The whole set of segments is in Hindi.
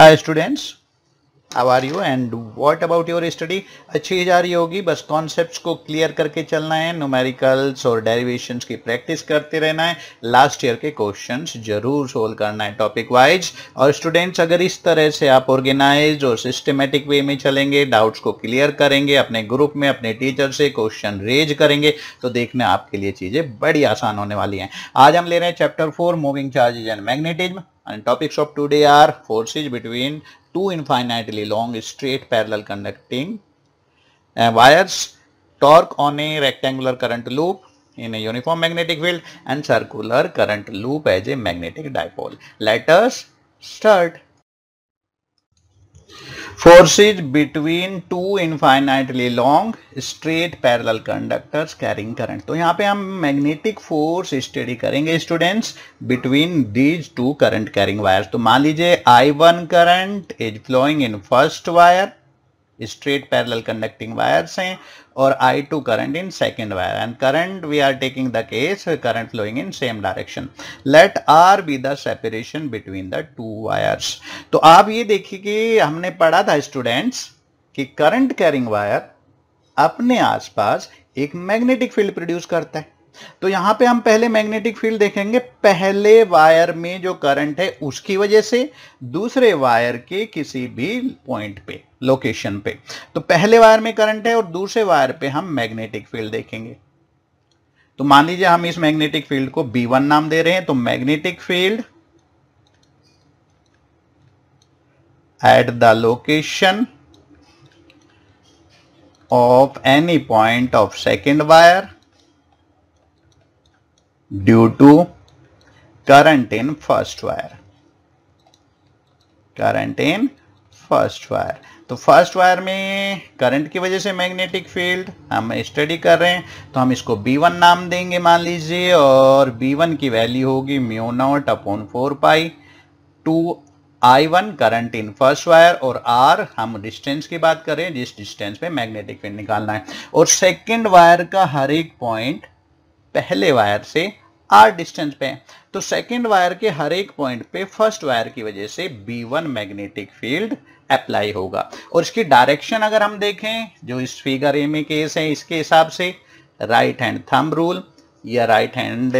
Hi students how are you and what about your study अच्छी जा रही होगी बस कॉन्सेप्ट्स को क्लियर करके चलना है न्यूमेरिकल्स और डेरिवेशंस की प्रैक्टिस करते रहना है लास्ट ईयर के क्वेश्चंस जरूर सोल्व करना है टॉपिक वाइज और स्टूडेंट्स अगर इस तरह से आप ऑर्गेनाइज और सिस्टमेटिक वे में चलेंगे डाउट्स को क्लियर करेंगे अपने ग्रुप में अपने टीचर से क्वेश्चन रेज करेंगे तो देखना आपके लिए चीज़ें बड़ी आसान होने वाली हैं आज हम ले रहे हैं chapter four moving charges and magnetism and topics of today are forces between two infinitely long straight parallel conducting uh, wires, torque on a rectangular current loop in a uniform magnetic field and circular current loop as a magnetic dipole. Let us start. forces between two infinitely long straight parallel conductors carrying current तो यहाँ पे हम magnetic force study करेंगे students between these two current carrying wires तो मान लीजिए I1 current is flowing in first wire straight parallel conducting wires हैं और I two current in second wire and current we are taking the case current flowing in same direction let R be the separation between the two wires तो आप ये देखिए कि हमने पढ़ा था स्टूडेंट्स कि करंट कैरिंग वायर अपने आसपास एक मैग्नेटिक फील्ड प्रोड्यूस करता है तो यहां पे हम पहले मैग्नेटिक फील्ड देखेंगे पहले वायर में जो करंट है उसकी वजह से दूसरे वायर के किसी भी पॉइंट पे लोकेशन पे तो पहले वायर में करंट है और दूसरे वायर पे हम मैग्नेटिक फील्ड देखेंगे तो मान लीजिए हम इस मैग्नेटिक फील्ड को B1 नाम दे रहे हैं तो magnetic field at the location of any point of second wire due to current in first wire current in first wire तो फर्स्ट वायर में करंट की वजह से मैग्नेटिक फील्ड हम स्टडी कर रहे हैं तो हम इसको B1 नाम देंगे मान लीजिए और B1 की वैल्यू होगी mu naught upon four pi two I one current in first wire और आर हम डिस्टेंस की बात कर रहे हैं जिस डिस्टेंस पे मैग्नेटिक फील्ड निकालना है और सेकंड वायर का हर एक पॉइंट पहले वायर से आर डिस्टेंस पे तो सेकेंड वायर के हर एक पॉइंट पे फर्स्ट वायर की वजह से B one magnetic field apply होगा और इसकी डायरेक्शन अगर हम देखें जो इस फिगर ए में केस है इसके हिसाब से राइट हैंड थंब रूल या राइट हैंड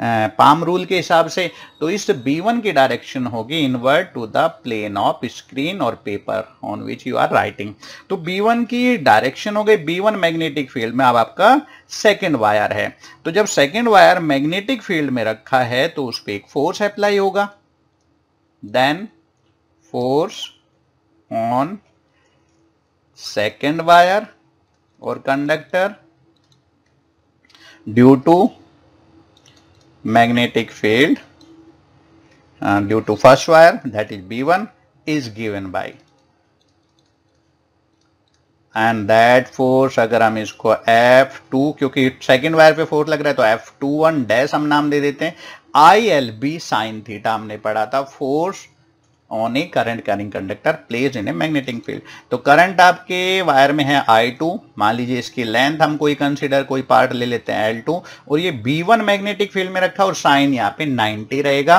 पाम रूल के हिसाब से तो इस B1 की डायरेक्शन होगी inward to the plane of screen और paper on which you are writing तो B1 की डायरेक्शन हो गई B1 मैग्नेटिक फील्ड में अब आपका सेकेंड वायर है तो जब सेकेंड वायर मैग्नेटिक फील्ड में रखा है तो उस पर एक फोर्स अप्लाई होगा then force on second wire और conductor due to magnetic field uh, due to first wire that is B1 is given by and that force अगर हम इसको एफ टू क्योंकि सेकेंड वायर पे फोर्स लग रहा है तो एफ टू वन डैश हम नाम दे देते हैं I L B sine theta हमने पढ़ा था force on a current carrying conductor placed in a magnetic field तो करंट आपके वायर में है I2 मान लीजिए इसकी लेंथ हम कोई कंसीडर कोई पार्ट ले लेते हैं L2 और ये B1 मैग्नेटिक फील्ड में रखा और साइन यहाँ पे 90 रहेगा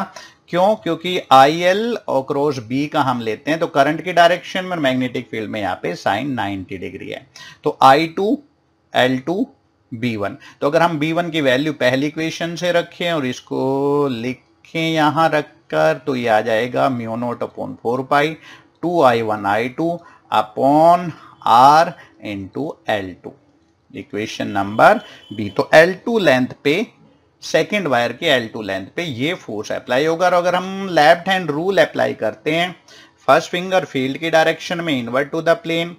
क्यों क्योंकि आई एल और क्रॉस बी का हम लेते हैं तो करंट की डायरेक्शन में मैग्नेटिक फील्ड में यहाँ पे साइन 90 डिग्री है तो I two L two B one तो अगर हम बी वन की वैल्यू पहली इक्वेशन से रखें और इसको लिख लिखें यहाँ रख कर तो ये आ जाएगा mu naught upon four pi two I one I two upon R into L two equation number B तो एल टू लेंथ पे सेकेंड वायर के एल टू लेंथ पे ये फोर्स अप्लाई होगा और अगर हम लेफ्ट हैंड रूल अप्लाई करते हैं फर्स्ट फिंगर फील्ड के डायरेक्शन में inward to the plane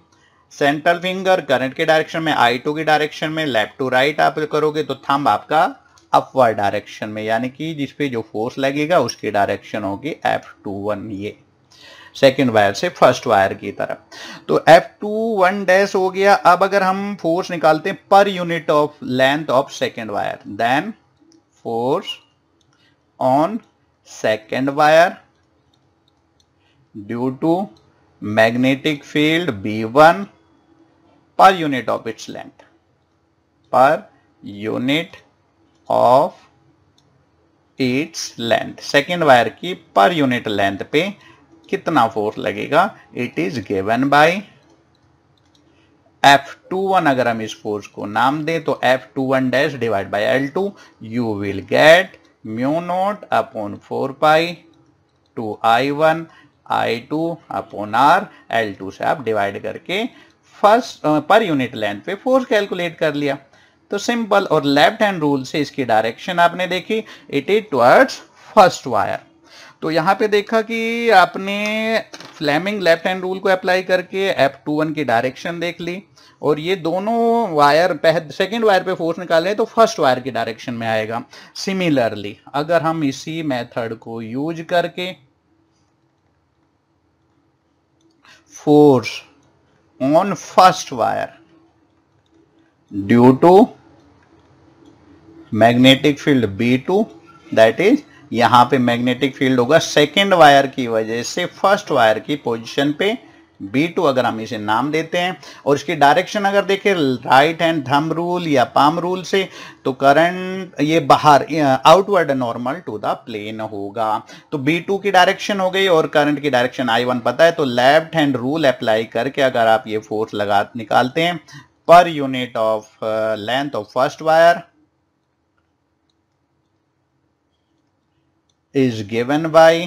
central finger current के डायरेक्शन में आई टू के डायरेक्शन में लेफ्ट टू राइट आप करोगे तो थंब आपका अपवर डायरेक्शन में यानी कि जिस पे जो फोर्स लगेगा उसकी डायरेक्शन होगी एफ टू वन ये सेकेंड वायर से फर्स्ट वायर की तरफ तो एफ टू वन डैश हो गया अब अगर हम फोर्स निकालते हैं per unit of length of second wire then force on second wire due to magnetic field B one per unit of its length per unit of its length second wire की पर यूनिट लेंथ पे कितना फोर्स लगेगा it is given by F two one अगर हम इस फोर्स को नाम दें तो F two one dash divide by L two you will get mu naught upon four pi two I one I two upon R L two से आप डिवाइड करके फर्स्ट पर यूनिट लेंथ पे फोर्स कैलकुलेट कर लिया तो सिंपल और लेफ्ट हैंड रूल से इसकी डायरेक्शन आपने देखी it is towards first wire तो यहां पे देखा कि आपने फ्लेमिंग लेफ्ट हैंड रूल को अप्लाई करके एफ टू वन की डायरेक्शन देख ली और ये दोनों वायर सेकेंड वायर पे फोर्स निकाल रहे तो फर्स्ट वायर की डायरेक्शन में आएगा सिमिलरली अगर हम इसी मेथड को यूज करके force on first wire due to magnetic field B2 that is यहाँ पे मैग्नेटिक फील्ड होगा सेकेंड वायर की वजह से फर्स्ट वायर की पोजीशन पे B2 अगर हम इसे नाम देते हैं और इसकी डायरेक्शन अगर देखें राइट हैंड थम रूल या पाम रूल से तो करंट ये बाहर outward normal to the plane होगा तो B2 की डायरेक्शन हो गई और करंट की डायरेक्शन I1 पता है तो लेफ्ट हैंड रूल अप्लाई करके अगर आप ये फोर्स लगा निकालते हैं per unit of length of first wire is given by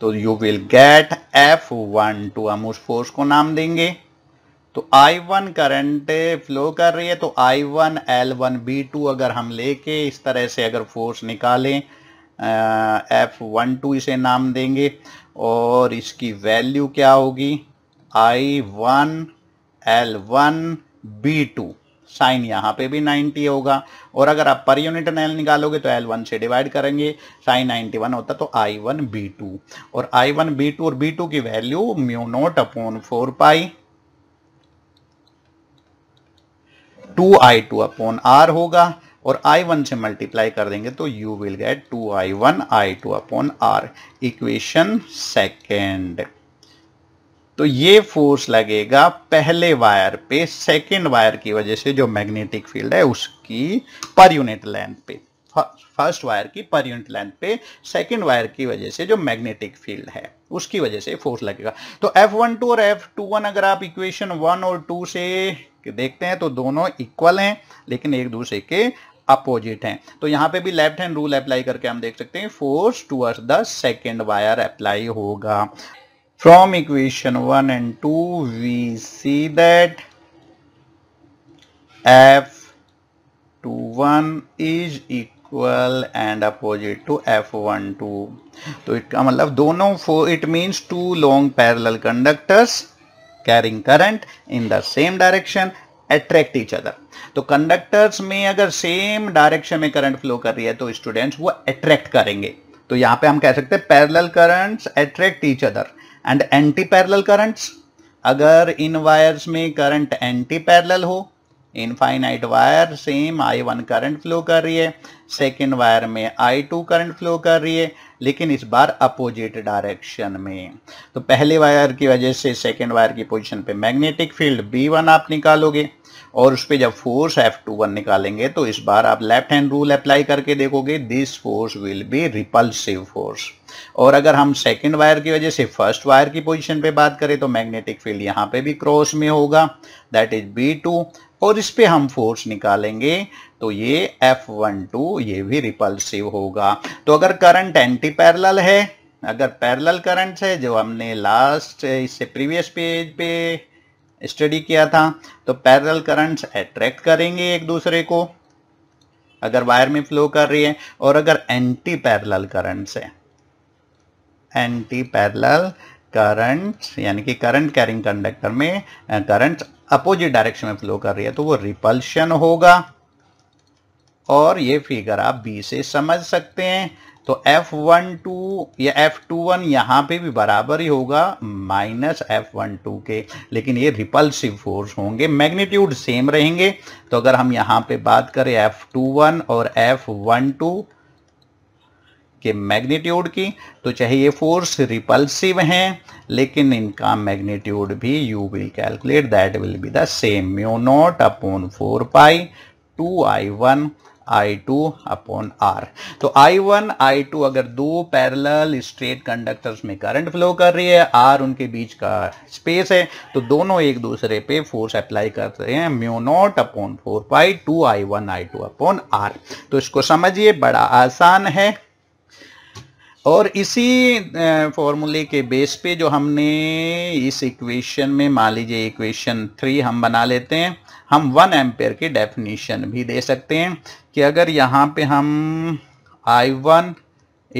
तो you will get F one two हम उस फोर्स को नाम देंगे तो आई वन करंट फ्लो कर रही है तो I one L one B two अगर हम लेके इस तरह से अगर फोर्स निकालें एफ वन टू इसे नाम देंगे और इसकी वैल्यू क्या होगी I one L one B two sine यहाँ पे भी 90 होगा और अगर आप पर यूनिट एल निकालोगे तो एल वन से डिवाइड करेंगे साइन 91 होता तो आई वन बी टू और आई वन बी टू और बी टू की value mu naught upon four pi two I two upon R होगा और आई वन से मल्टीप्लाई कर देंगे तो you will get two I one I two upon R equation second तो ये फोर्स लगेगा पहले वायर पे सेकेंड वायर की वजह से जो मैग्नेटिक फील्ड है उसकी पर यूनिट लेंथ पे फर्स्ट वायर की पर यूनिट लेंथ पे सेकेंड वायर की वजह से जो मैग्नेटिक फील्ड है उसकी वजह से फोर्स लगेगा तो F12 और F21 अगर आप इक्वेशन वन और टू से देखते हैं तो दोनों इक्वल हैं लेकिन एक दूसरे के अपोजिट हैं तो यहां पे भी लेफ्ट हैंड रूल अप्लाई करके हम देख सकते हैं force towards the second wire apply होगा From equation 1 and 2 we see that f to 1 is equal and opposite to F12 it इसका मतलब dono for it means two long parallel conductors carrying current in the same direction attract each other तो कंडक्टर्स में अगर सेम डायरेक्शन में करंट फ्लो कर रही है तो स्टूडेंट्स वो अट्रैक्ट करेंगे तो यहां पे हम कह सकते हैं parallel currents attract each other and anti parallel currents अगर इन वायर्स में करंट एंटी पैरेलल हो infinite wire same I one current flow कर रही है सेकेंड वायर में आई टू करंट फ्लो कर रही है लेकिन इस बार अपोजिट डायरेक्शन में तो पहले वायर की वजह से सेकेंड वायर की पोजिशन पे मैग्नेटिक फील्ड बी वन आप निकालोगे और उस पर जब फोर्स एफ टू वन निकालेंगे तो इस बार आप लेफ्ट हैंड रूल अप्लाई करके देखोगे this force will be repulsive force और अगर हम सेकंड वायर की वजह से फर्स्ट वायर की पोजीशन पे बात करें तो मैग्नेटिक फील्ड यहाँ पे भी क्रॉस में होगा दैट इज बी टू और इस पर हम फोर्स निकालेंगे तो ये एफ वन टू ये भी रिपल्सिव होगा तो अगर करंट एंटी पैरल है अगर पैरल करंट्स है जो हमने लास्ट इससे प्रीवियस पेज पे स्टडी किया था तो पैरल करंट्स अट्रैक्ट करेंगे एक दूसरे को अगर वायर में फ्लो कर रही है और अगर एंटी पैरल करंट्स है एंटी पैरेलल करंट्स यानी कि करंट कैरिंग कंडक्टर में करंट अपोजिट डायरेक्शन में फ्लो कर रही है तो वो रिपल्शन होगा और ये फिगर आप बी से समझ सकते हैं तो एफ वन टू या एफ टू वन यहाँ पर भी बराबर ही होगा माइनस एफ वन टू के लेकिन ये रिपल्सिव फोर्स होंगे मैग्नीट्यूड सेम रहेंगे तो अगर हम यहाँ पे बात करें एफ टू वन और एफ वन टू के मैग्नीट्यूड की तो चाहे ये फोर्स रिपल्सिव हैं लेकिन इनका मैग्नीट्यूड भी you will calculate that will be the same mu naught upon four pi two I one I two upon R तो आई वन आई टू अगर दो पैरेलल स्ट्रेट कंडक्टर्स में करंट फ्लो कर रही है आर उनके बीच का स्पेस है तो दोनों एक दूसरे पे फोर्स अप्लाई कर रहे हैं mu naught upon four pi two I one I two upon R तो इसको समझिए बड़ा आसान है और इसी फॉर्मूले के बेस पे जो हमने इस इक्वेशन में मान लीजिए इक्वेशन थ्री हम बना लेते हैं हम वन एम्पेयर की डेफिनेशन भी दे सकते हैं कि अगर यहाँ पे हम I one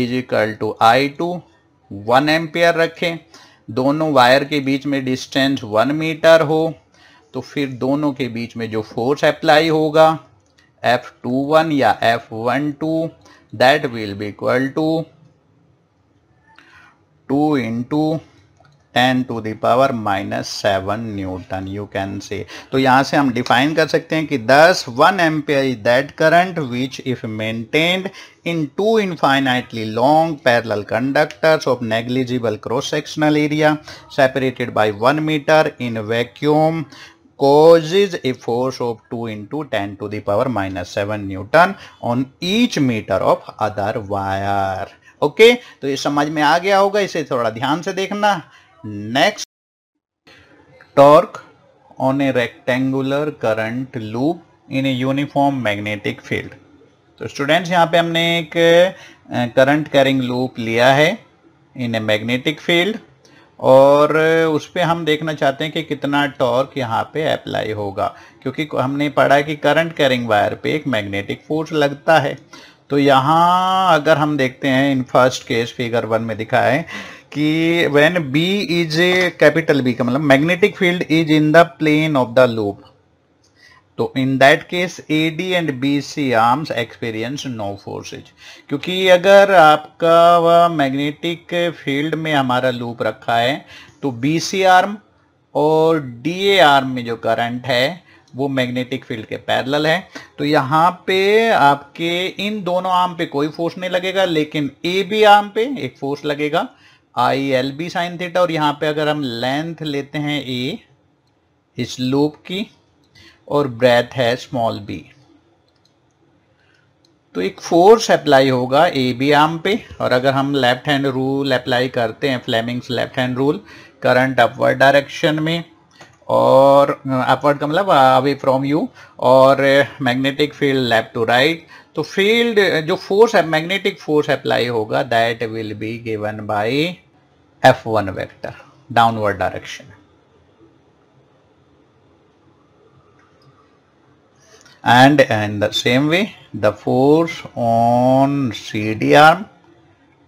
is equal to I two one ampere रखें दोनों वायर के बीच में डिस्टेंस वन मीटर हो तो फिर दोनों के बीच में जो फोर्स अप्लाई होगा एफ टू वन या F one two that will be equal to two into ten to the power minus seven newton you can say तो यहाँ से हम डिफाइन कर सकते हैं कि दस one ampere is that current which if maintained in two infinitely long parallel conductors of negligible cross sectional area separated by one metre in vacuum causes a force of two into ten to the power minus seven newton on each metre of other wire okay तो ये समझ में आ गया होगा इसे थोड़ा ध्यान से देखना next torque on a rectangular current loop in a uniform magnetic field तो स्टूडेंट्स यहाँ पे हमने एक करंट कैरिंग लूप लिया है इन ए मैग्नेटिक फील्ड और उस पर हम देखना चाहते हैं कि कितना टॉर्क यहाँ पे अप्लाई होगा क्योंकि हमने पढ़ा कि करंट कैरिंग वायर पे एक मैग्नेटिक फोर्स लगता है तो यहाँ अगर हम देखते हैं in first case figure one में दिखा है कि when B is a capital B का मतलब magnetic field is in the plane of the loop तो in that case A D and B C arms experience no forces क्योंकि अगर आपका वह मैग्नेटिक फील्ड में हमारा लूप रखा है तो बी सी आर्म और डी ए आर्म में जो करंट है वो मैग्नेटिक फील्ड के पैरेलल है तो यहाँ पे आपके इन दोनों आर्म पे कोई फोर्स नहीं लगेगा लेकिन ए बी आर्म पे एक फोर्स लगेगा I L B sine theta और यहाँ पे अगर हम लेंथ लेते हैं ए इस लूप की और ब्रेथ है स्मॉल बी तो एक फोर्स अप्लाई होगा ए बी आर्म पे और अगर हम लेफ्ट हैंड रूल अप्लाई करते हैं Fleming's left hand rule current upward direction में और अपवर्ड का मतलब अवे फ्रॉम यू और magnetic field left to right तो फील्ड जो फोर्स है मैग्नेटिक फोर्स अप्लाई होगा that will be given by F one vector downward direction and in the same way the force on C D are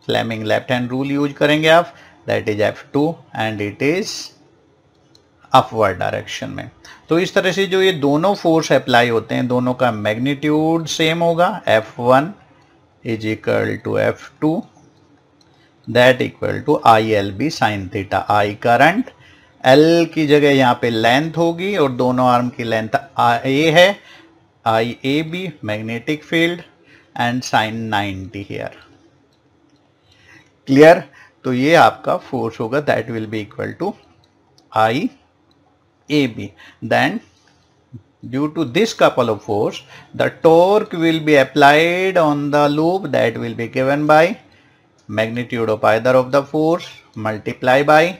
Fleming's left hand rule use करेंगे आप that is F two and it is upward direction में तो इस तरह से जो ये दोनों फोर्स अप्लाई होते हैं दोनों का मैग्नीट्यूड सेम होगा F one is equal to F two that equal to I L B sine theta I current L की जगह यहाँ पे लेंथ होगी और दोनों आर्म की लेंथ ए है I A B magnetic field and sine ninety here clear तो ये आपका फोर्स होगा that will be equal to I AB then due to this couple of force the torque will be applied on the loop that will be given by magnitude of either of the force multiplied by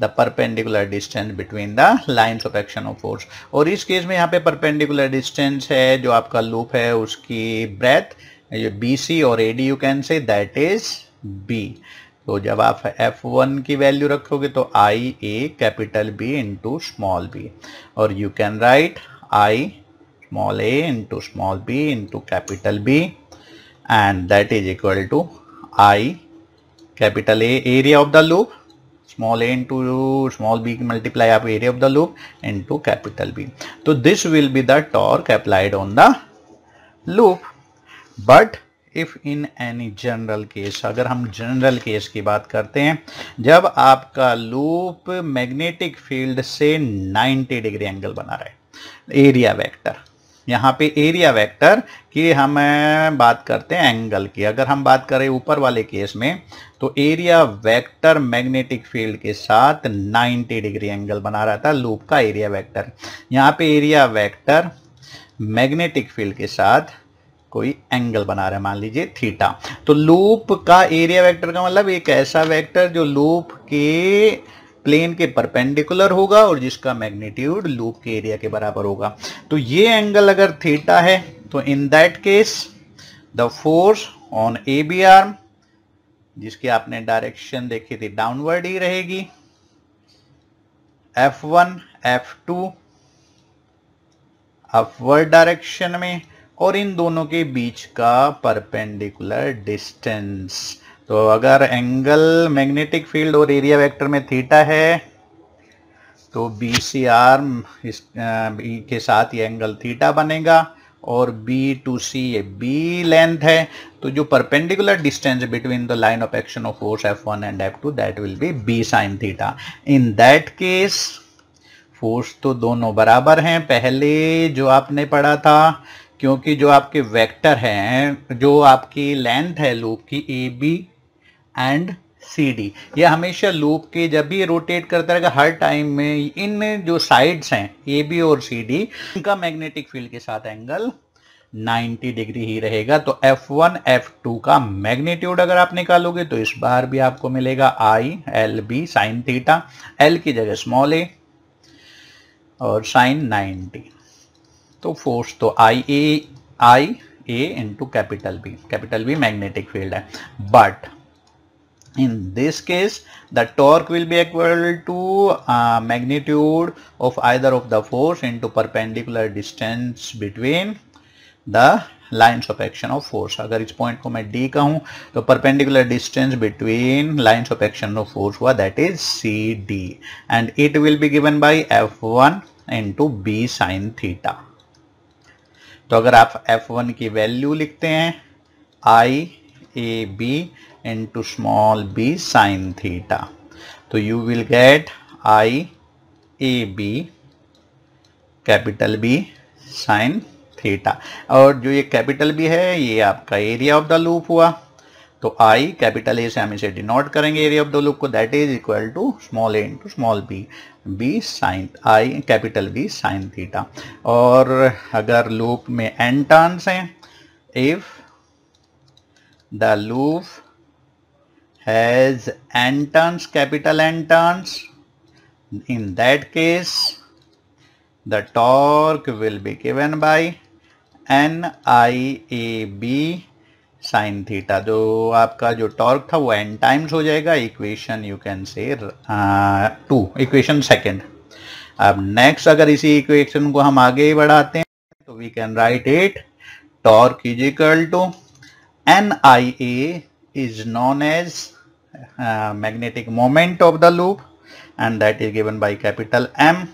the perpendicular distance between the lines of action of force और इस केस में यहाँ पे परपेंडिकुलर डिस्टेंस है जो आपका लूप है उसकी ब्रेथ बी सी और A D you can say that is B तो जब आप एफ वन की वैल्यू रखोगे तो I A capital B into small b और you can write I small a into small b into capital B and that is equal to I capital A area of the loop small a into small b की मल्टीप्लाई आप area of the loop into capital B तो this will be the torque applied on the loop but if in any general case अगर हम जनरल केस की बात करते हैं जब आपका लूप मैग्नेटिक फील्ड से 90 डिग्री एंगल बना रहे एरिया वेक्टर यहाँ पे एरिया वेक्टर की हम बात करते हैं एंगल की अगर हम बात करें ऊपर वाले केस में तो एरिया वेक्टर मैग्नेटिक फील्ड के साथ 90 डिग्री एंगल बना रहा था लूप का एरिया वेक्टर यहाँ पे एरिया वेक्टर मैग्नेटिक फील्ड के साथ कोई एंगल बना रहा है मान लीजिए थीटा तो लूप का एरिया वेक्टर का मतलब एक ऐसा वेक्टर जो लूप के प्लेन के परपेंडिकुलर होगा और जिसका मैग्नीट्यूड लूप के एरिया के बराबर होगा तो ये एंगल अगर थीटा है तो in that case the force on A B arm जिसकी आपने डायरेक्शन देखी थी डाउनवर्ड ही रहेगी F one F two upward direction में और इन दोनों के बीच का परपेंडिकुलर डिस्टेंस तो अगर एंगल मैग्नेटिक फील्ड और एरिया वेक्टर में थीटा है तो बी सी आर इस आ, के साथ ये एंगल थीटा बनेगा और बी टू सी ये बी लेंथ है तो जो perpendicular distance between the line of action of force F one and F two that will be B sine theta in that case force तो दोनों बराबर हैं पहले जो आपने पढ़ा था क्योंकि जो आपके वेक्टर हैं जो आपकी लेंथ है लूप की A B and C D ये हमेशा लूप के जब भी रोटेट करता रहेगा हर टाइम में इन जो साइड्स हैं ए बी और सी डी इनका मैग्नेटिक फील्ड के साथ एंगल 90 डिग्री ही रहेगा तो F1, F2 का मैग्नीट्यूड अगर आप निकालोगे तो इस बार भी आपको मिलेगा I L B sine theta L की जगह स्मॉल ए और साइन 90 तो फोर्स तो I A I A into capital B capital B magnetic field है but in this case the torque will be equal to magnitude of either of the force into perpendicular distance between the lines of action of force अगर इस पॉइंट को मैं डी कहूं तो perpendicular distance between lines of action of force हुआ that is C D and it will be given by F one into B sine theta तो अगर आप F1 की वैल्यू लिखते हैं I A B into small b sine theta तो you will get I A B capital B sine theta और जो ये कैपिटल बी है ये आपका एरिया ऑफ द लूप हुआ तो आई कैपिटल ए से हम इसे डिनोट करेंगे एरिया ऑफ द लूप को that is equal to small a into small b B sine I capital B sine theta और अगर लूप में एन टर्न्स हैं if the loop has N turns capital N turns the torque will be given by N I A B sine theta जो आपका जो टॉर्क था वो एन टाइम्स हो जाएगा equation you can say two equation second अब नेक्स्ट अगर इसी इक्वेशन को हम आगे बढ़ाते हैं तो we can write it torque is equal to N I A is known as magnetic moment of the loop and that is given by capital M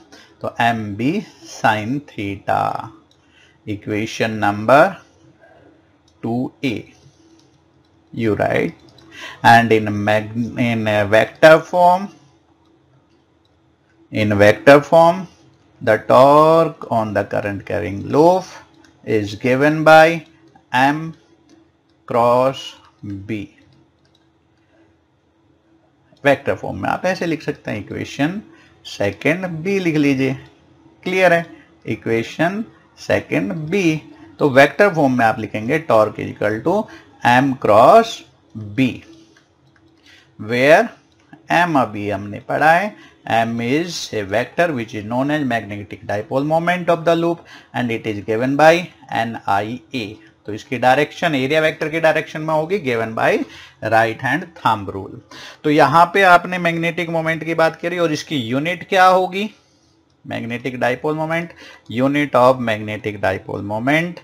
तो M B sine theta equation number two A you write and in mag in a vector form in vector form the torque on the current carrying loop is given by m cross b vector form में आप ऐसे लिख सकते हैं इक्वेशन सेकंड बी लिख लीजिए क्लियर है इक्वेशन सेकंड बी तो वेक्टर फॉर्म में आप लिखेंगे torque is equal to M cross B where M अभी हमने पढ़ा है M is a vector which is known as magnetic dipole moment of the loop and it is given by N I A तो इसकी डायरेक्शन एरिया वेक्टर की डायरेक्शन में होगी given by right hand thumb rule तो यहाँ पे आपने मैग्नेटिक मोमेंट की बात करी और इसकी यूनिट क्या होगी magnetic dipole moment unit of magnetic dipole moment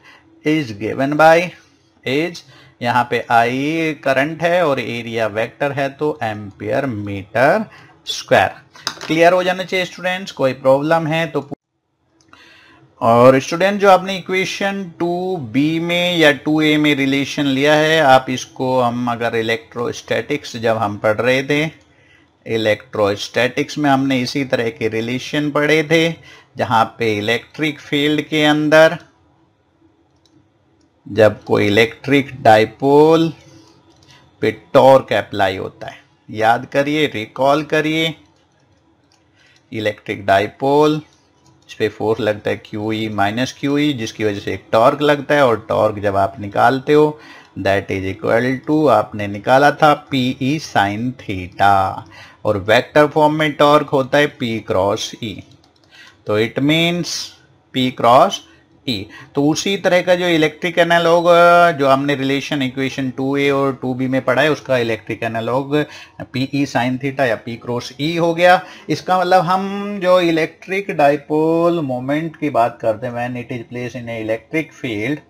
is given by is यहाँ पे आई करंट है और एरिया वेक्टर है तो एम्पियर मीटर स्क्वायर क्लियर हो जाना चाहिए स्टूडेंट्स कोई प्रॉब्लम है तो और स्टूडेंट जो आपने इक्वेशन टू बी में या टू ए में रिलेशन लिया है आप इसको हम अगर इलेक्ट्रोस्टैटिक्स जब हम पढ़ रहे थे इलेक्ट्रोस्टैटिक्स में हमने इसी तरह के रिलेशन पढ़े थे जहाँ पे इलेक्ट्रिक फील्ड के अंदर जब कोई इलेक्ट्रिक डाइपोल पे टॉर्क अप्लाई होता है याद करिए रिकॉल करिए इलेक्ट्रिक डाइपोल इस पर फोर्स लगता है Q E minus Q E जिसकी वजह से एक टॉर्क लगता है और टॉर्क जब आप निकालते हो दैट इज इक्वल टू आपने निकाला था पी ई साइन थीटा और वेक्टर फॉर्म में टॉर्क होता है पी क्रॉस ई तो it means P cross E तो उसी तरह का जो इलेक्ट्रिक एनालॉग जो हमने रिलेशन इक्वेशन टू ए और टू बी में पढ़ा है उसका electric analogue P E sine theta या पी क्रॉस ई हो गया इसका मतलब हम जो इलेक्ट्रिक डाइपोल मोमेंट की बात करते हैं when it is place in a electric field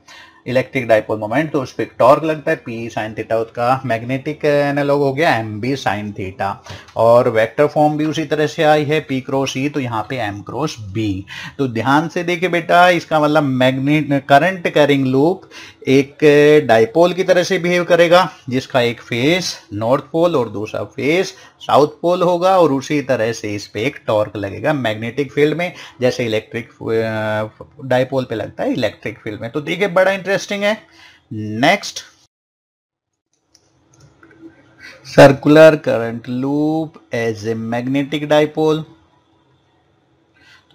electric dipole moment तो उस पर टॉर्क लगता है पी साइन थीटा उसका मैग्नेटिक एनालॉग uh, हो गया एम बी साइन थीटा और वेक्टर फॉर्म भी उसी तरह से आई है पी क्रॉस ई तो यहाँ पे एम क्रॉस बी तो ध्यान से देखे बेटा इसका मतलब मैग्नेट करंट कैरिंग लूप एक डाइपोल की तरह से बिहेव करेगा जिसका एक फेस नॉर्थ पोल और दूसरा फेस साउथ पोल होगा और उसी तरह से इस पे एक टॉर्क लगेगा मैग्नेटिक फील्ड में जैसे इलेक्ट्रिक डाइपोल पे लगता है इलेक्ट्रिक फील्ड में तो देखिए बड़ा इंटरेस्टिंग है next circular current loop as a magnetic dipole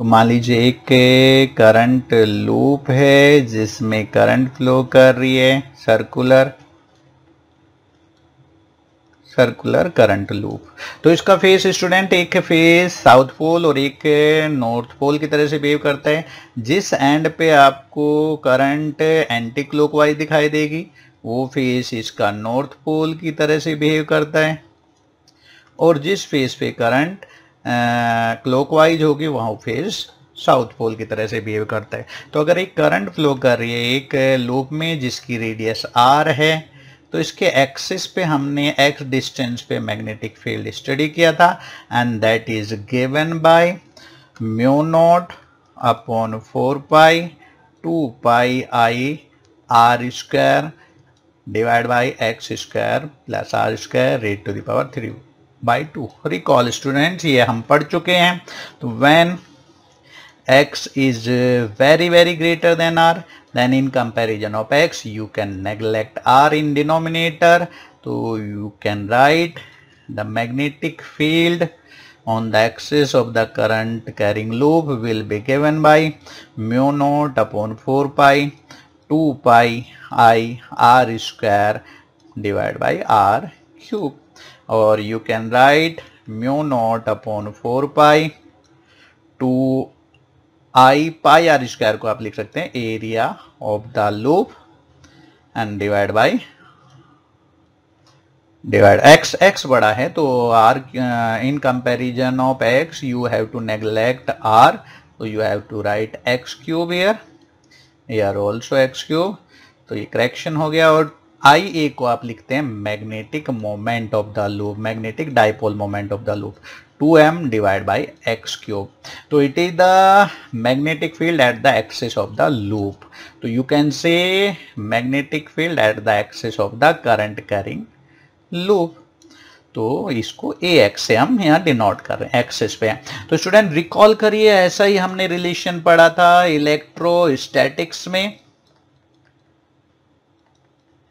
तो मान लीजिए एक करंट लूप है जिसमें करंट फ्लो कर रही है सर्कुलर सर्कुलर करंट लूप तो इसका फेस स्टूडेंट एक फेस साउथ पोल और एक नॉर्थ पोल की तरह से बिहेव करता है जिस एंड पे आपको करंट एंटी क्लॉकवाइज दिखाई देगी वो फेस इसका नॉर्थ पोल की तरह से बिहेव करता है और जिस फेस पे करंट क्लॉकवाइज होगी वहाँ फेस साउथ पोल की तरह से बिहेव करता है तो अगर एक करंट फ्लो कर रही है एक लूप में जिसकी रेडियस आर है तो इसके एक्सिस पे हमने एक्स डिस्टेंस पे मैग्नेटिक फील्ड स्टडी किया था and that is given by mu naught upon four pi two pi I R square divide by X square plus R square raised to the power three by two recall students ये हम पढ़ चुके हैं तो when x is very very greater than r then in comparison of x you can neglect r in denominator so you can write the magnetic field on the axis of the current carrying loop will be given by mu naught upon 4 pi 2 pi i r square divided by r cube और you can write mu naught upon four pi two I pi R square को आप लिख सकते हैं area of the loop and divide by divide X X बड़ा है तो R in comparison of X you have to neglect R तो you have to write X cube here here also X cube तो ये करेक्शन हो गया और आई ए को आप लिखते हैं magnetic moment of the loop magnetic dipole moment of the loop 2m divide by X cube तो it is the magnetic field at the axis of the loop तो you can say magnetic field at the axis of the current carrying loop तो इसको ए एक्स से हम यहाँ डिनोट कर रहे हैं एक्सेस पे तो स्टूडेंट रिकॉल करिए ऐसा ही हमने रिलेशन पढ़ा था इलेक्ट्रो में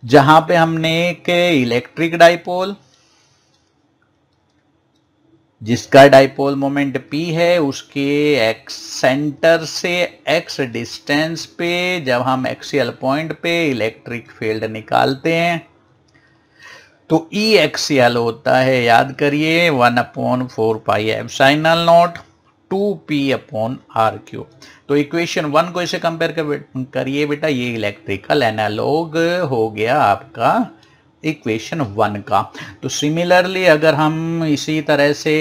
जहां पे हमने एक इलेक्ट्रिक डाइपोल जिसका डाइपोल मोमेंट P है उसके एक्स सेंटर से एक्स डिस्टेंस पे जब हम एक्सियल पॉइंट पे इलेक्ट्रिक फील्ड निकालते हैं तो ई e एक्सियल होता है याद करिए one upon four pi epsilon naught two P upon R cube तो इक्वेशन वन को इसे कंपेयर करिए बेटा ये इलेक्ट्रिकल एनालॉग हो गया आपका इक्वेशन वन का तो सिमिलरली अगर हम इसी तरह से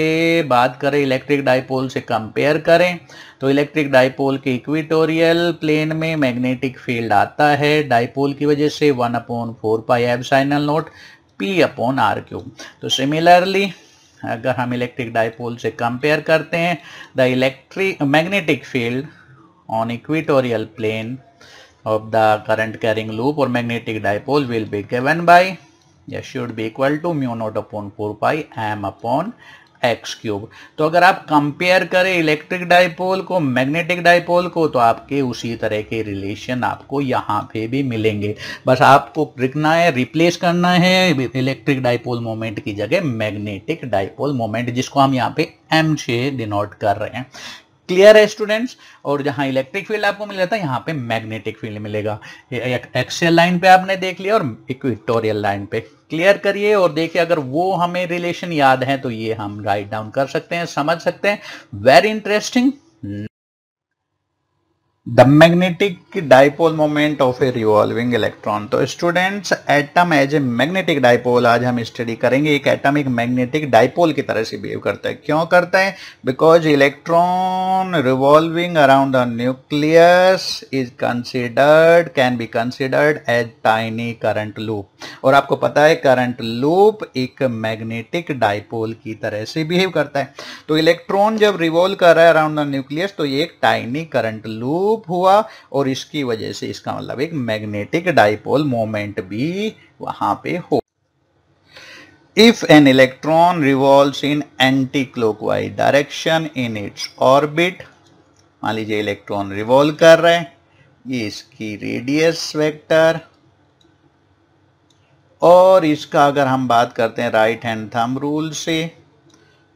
बात करें इलेक्ट्रिक डाइपोल से कंपेयर करें तो इलेक्ट्रिक डाइपोल के इक्विटोरियल प्लेन में मैग्नेटिक फील्ड आता है डाइपोल की वजह से one upon four pi epsilon naught P upon R cube तो सिमिलरली अगर हम इलेक्ट्रिक डाइपोल से कंपेयर करते हैं the electric magnetic field on equatorial plane of the current carrying loop और magnetic dipole will be given by या should be equal to mu naught upon four pi M upon X cube तो अगर आप कंपेयर करें इलेक्ट्रिक डाइपोल को मैग्नेटिक डायपोल को तो आपके उसी तरह के रिलेशन आपको यहाँ पे भी मिलेंगे बस आपको रिकना है रिप्लेस करना है इलेक्ट्रिक डाइपोल मोमेंट की जगह मैग्नेटिक डायपोल मोमेंट जिसको हम यहाँ पे एम से डिनोट कर रहे हैं क्लियर है स्टूडेंट्स और जहां इलेक्ट्रिक फील्ड आपको मिल जाता है यहां पे मैग्नेटिक फील्ड मिलेगा एक्सेल लाइन पे आपने देख लिया और इक्विटोरियल लाइन पे क्लियर करिए और देखिए अगर वो हमें रिलेशन याद है तो ये हम राइट डाउन कर सकते हैं समझ सकते हैं very interesting the magnetic dipole moment of a revolving electron तो students atom as a magnetic dipole आज हम स्टडी करेंगे एक एटम एक मैग्नेटिक डाइपोल की तरह से बिहेव करता है क्यों करता है because electron revolving around the nucleus is considered can be considered as tiny current loop और आपको पता है करंट लूप एक मैग्नेटिक डाइपोल की तरह से बिहेव करता है तो इलेक्ट्रॉन जब रिवॉल्व कर रहा है अराउंड द न्यूक्लियस तो ये एक टाइनी करंट लूप लूप हुआ और इसकी वजह से इसका मतलब एक मैग्नेटिक डाइपोल मोमेंट भी वहां पे हो if an electron revolve in anti clockwise direction in its orbit मान लीजिए इलेक्ट्रॉन रिवॉल्व कर रहे हैं ये इसकी रेडियस वेक्टर और इसका अगर हम बात करते हैं राइट हैंड थंब रूल से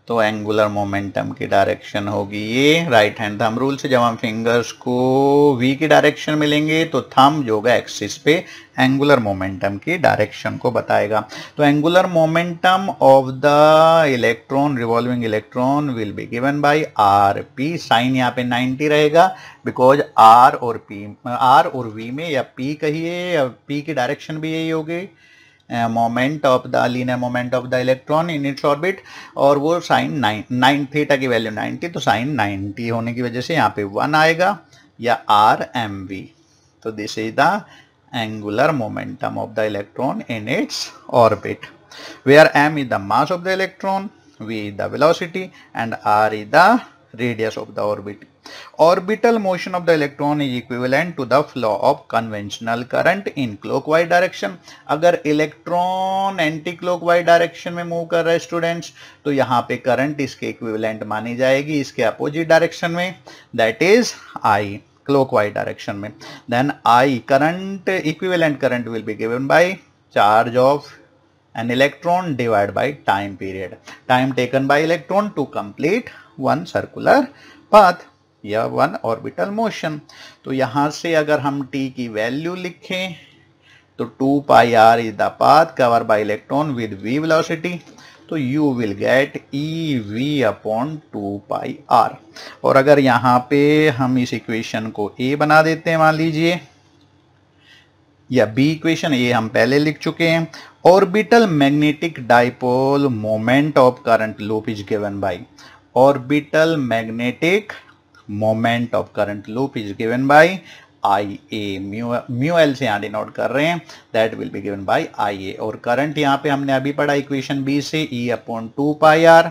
तो एंगुलर मोमेंटम की डायरेक्शन होगी ये राइट हैंड थम रूल से जब हम फिंगर्स को वी की डायरेक्शन मिलेंगे तो थम जो होगा एक्सिस पे एंगुलर मोमेंटम की डायरेक्शन को बताएगा तो angular momentum of the electron revolving electron will be given by R P sine यहाँ पे 90 रहेगा बिकॉज आर और पी आर और वी में या पी कहिए पी की डायरेक्शन भी यही होगी moment of the linear moment of the electron in its orbit और वो साइन नाइन नाइन थीटा की वैल्यू नाइन्टी तो साइन नाइन्टी होने की वजह से यहाँ पे वन आएगा या आर एम वी तो this is the angular momentum of the electron in its orbit where R M is the mass of the electron V is the velocity and R is the radius of the orbit. Orbital motion of the electron is equivalent to the flow of conventional current in clockwise direction. अगर इलेक्ट्रॉन एंटी क्लॉकवाइज डायरेक्शन में मूव कर रहा है स्टूडेंट्स तो यहाँ पे करंट इसके इक्विवेलेंट मानी जाएगी इसके अपोजिट डायरेक्शन में that is I clockwise direction में then I current equivalent current will be given by charge of an electron divided by time period time taken by electron to complete one circular path या वन ऑर्बिटल मोशन तो यहाँ से अगर हम टी की वैल्यू लिखें तो two pi R is the path cover by electron with v velocity तो you will get E V upon two pi R और अगर यहाँ पे हम इस इक्वेशन को ए बना देते हैं मान लीजिए या बी इक्वेशन ये हम पहले लिख चुके हैं orbital magnetic dipole moment of current loop is given by orbital magnetic moment of current loop is given by I A mu L से यहाँ डिनोट कर रहे हैं that will be given by I A और करंट यहाँ पे हमने अभी पढ़ा इक्वेशन बी से E upon two pi R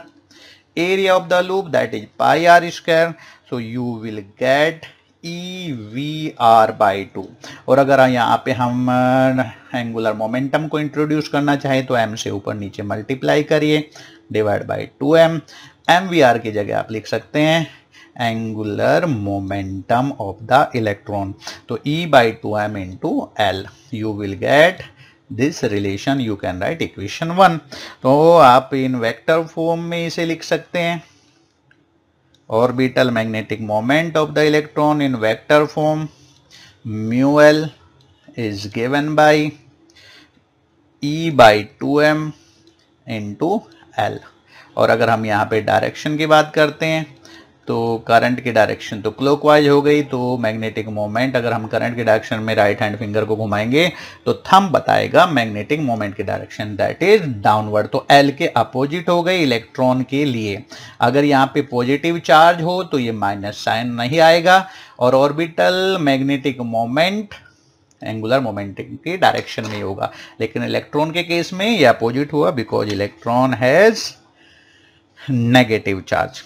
area of the loop that is pi R square so you will get E V R by two और अगर यहाँ पे हम एंगुलर uh, मोमेंटम को इंट्रोड्यूस करना चाहें तो एम से ऊपर नीचे मल्टीप्लाई करिए divide by two M M की जगह आप लिख सकते हैं angular momentum of the electron तो E by two M into L you will get this relation you can write equation one तो आप इन वेक्टर फॉर्म में इसे लिख सकते हैं orbital magnetic moment of the electron in vector form is given by E by two M into L और अगर हम यहाँ पे डायरेक्शन की बात करते हैं तो करंट की डायरेक्शन तो क्लॉकवाइज हो गई तो मैग्नेटिक मोमेंट अगर हम करंट के डायरेक्शन में राइट हैंड फिंगर को घुमाएंगे तो थम बताएगा मैग्नेटिक मोमेंट की डायरेक्शन दैट इज डाउनवर्ड तो एल के अपोजिट हो गई इलेक्ट्रॉन के लिए अगर यहाँ पे पॉजिटिव चार्ज हो तो ये माइनस साइन नहीं आएगा और orbital magnetic moment angular moment के डायरेक्शन में होगा लेकिन इलेक्ट्रॉन के केस में ये अपोजिट हुआ because electron has negative charge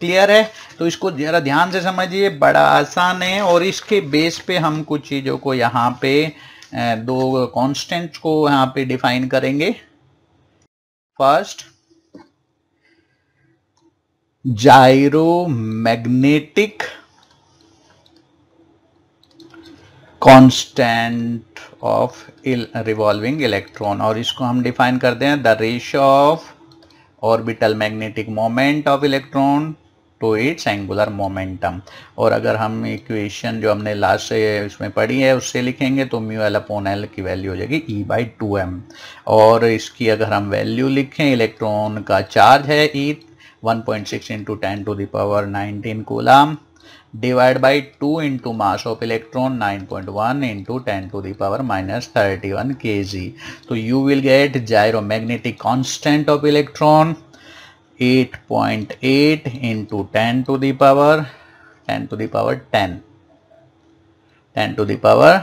clear है तो इसको ज़रा ध्यान से समझिए बड़ा आसान है और इसके बेस पे हम कुछ चीज़ों को यहाँ पे दो कॉन्स्टेंट को यहाँ पे डिफाइन करेंगे first gyromagnetic constant of revolving electron और इसको हम डिफाइन करते हैं the ratio of orbital magnetic moment of electron to its angular momentum और अगर हम इक्वेशन जो हमने लास्ट से इसमें पढ़ी है उससे लिखेंगे तो म्यू एल अपोन एल की वैल्यू हो जाएगी ई बाई टू एम और इसकी अगर हम वैल्यू लिखें इलेक्ट्रॉन का चार्ज है E one point six into ten to the power nineteen coulomb divide by two into mass of electron nine point one into ten to the power minus thirty one K G so you will get gyromagnetic constant of electron eight point eight into ten to the power ten to the power ten ten to the power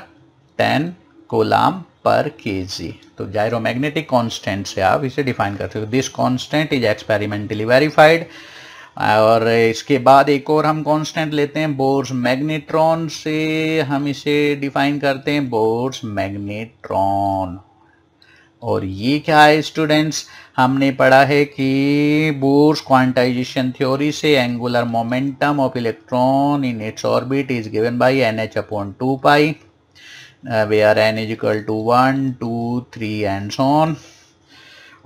ten coulomb per K G तो जायरो मैग्नेटिक कॉन्स्टेंट से आप इसे डिफाइन कर सकते हो this constant is experimentally verified और इसके बाद एक और हम कांस्टेंट लेते हैं बोर्स मैग्नेट्रॉन से हम इसे डिफाइन करते हैं बोर्स मैग्नेट्रॉन और ये क्या है स्टूडेंट्स हमने पढ़ा है कि बोर्स क्वांटाइजेशन थ्योरी से angular momentum of electron in its orbit is given by N H upon two pi R N is equal to one two three and so on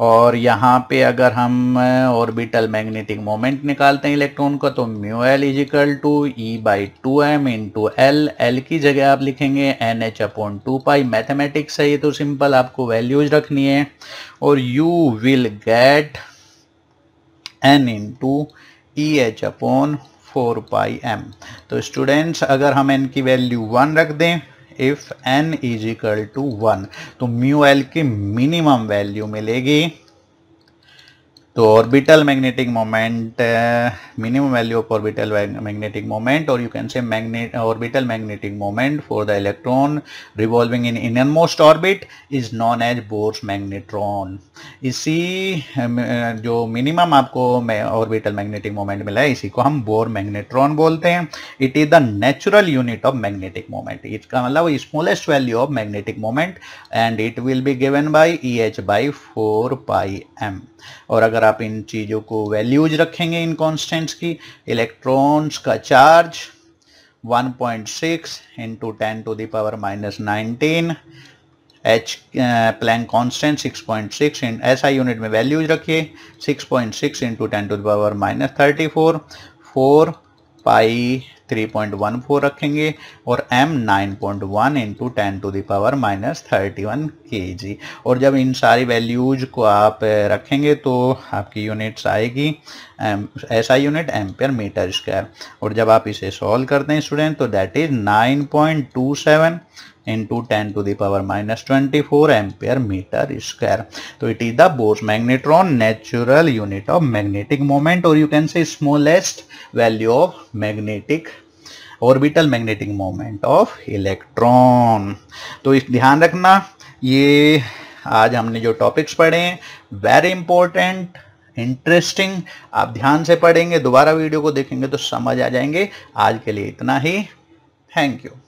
और यहाँ पे अगर हम ऑर्बिटल मैग्नेटिक मोमेंट निकालते हैं इलेक्ट्रॉन का तो mu L is equal to E by two M into L L की जगह आप लिखेंगे N H upon two pi mathematics है ये तो सिंपल आपको वैल्यूज रखनी है और you will get N into E H upon four pi M तो स्टूडेंट्स अगर हम एन की वैल्यू वन रख दें if N is equal to one तो म्यू एल की मिनिमम वैल्यू मिलेगी तो orbital magnetic moment minimum value of orbital magnetic moment और you can say magnet orbital magnetic moment for the electron revolving innermost orbit is known as Bohr's magnetron इसी uh, जो मिनिमम आपको ऑर्बिटल मैग्नेटिक मोमेंट मिला है इसी को हम बोर मैग्नेट्रॉन बोलते हैं it is the natural unit of magnetic moment इसका मतलब smallest value of magnetic moment and it will be given by E H by four pi M और अगर आप इन चीज़ों को वैल्यूज रखेंगे इन कांस्टेंट्स की इलेक्ट्रॉन्स का charge 1.6 point six into ten to the power minus nineteen H Planck constant six point six in SI unit में वैल्यूज रखिए 6.6 point six into ten to the power minus thirty four four pi 3.14 रखेंगे और m 9.1 point one into ten to the power minus thirty one K G और जब इन सारी वैल्यूज को आप रखेंगे तो आपकी यूनिट्स आएगी ऐसा यूनिट एम्पियर मीटर स्क्वायर और जब आप इसे सॉल्व करते हैं स्टूडेंट तो that is 9.27 into ten to the power minus twenty four ampere metre square तो it is the Bohr's magnetron natural unit of magnetic moment और you can say smallest value of magnetic orbital magnetic moment of electron तो इस ध्यान रखना ये आज हमने जो टॉपिक्स पढ़े हैं वेरी इंपॉर्टेंट इंटरेस्टिंग आप ध्यान से पढ़ेंगे दोबारा वीडियो को देखेंगे तो समझ आ जाएंगे आज के लिए इतना ही थैंक यू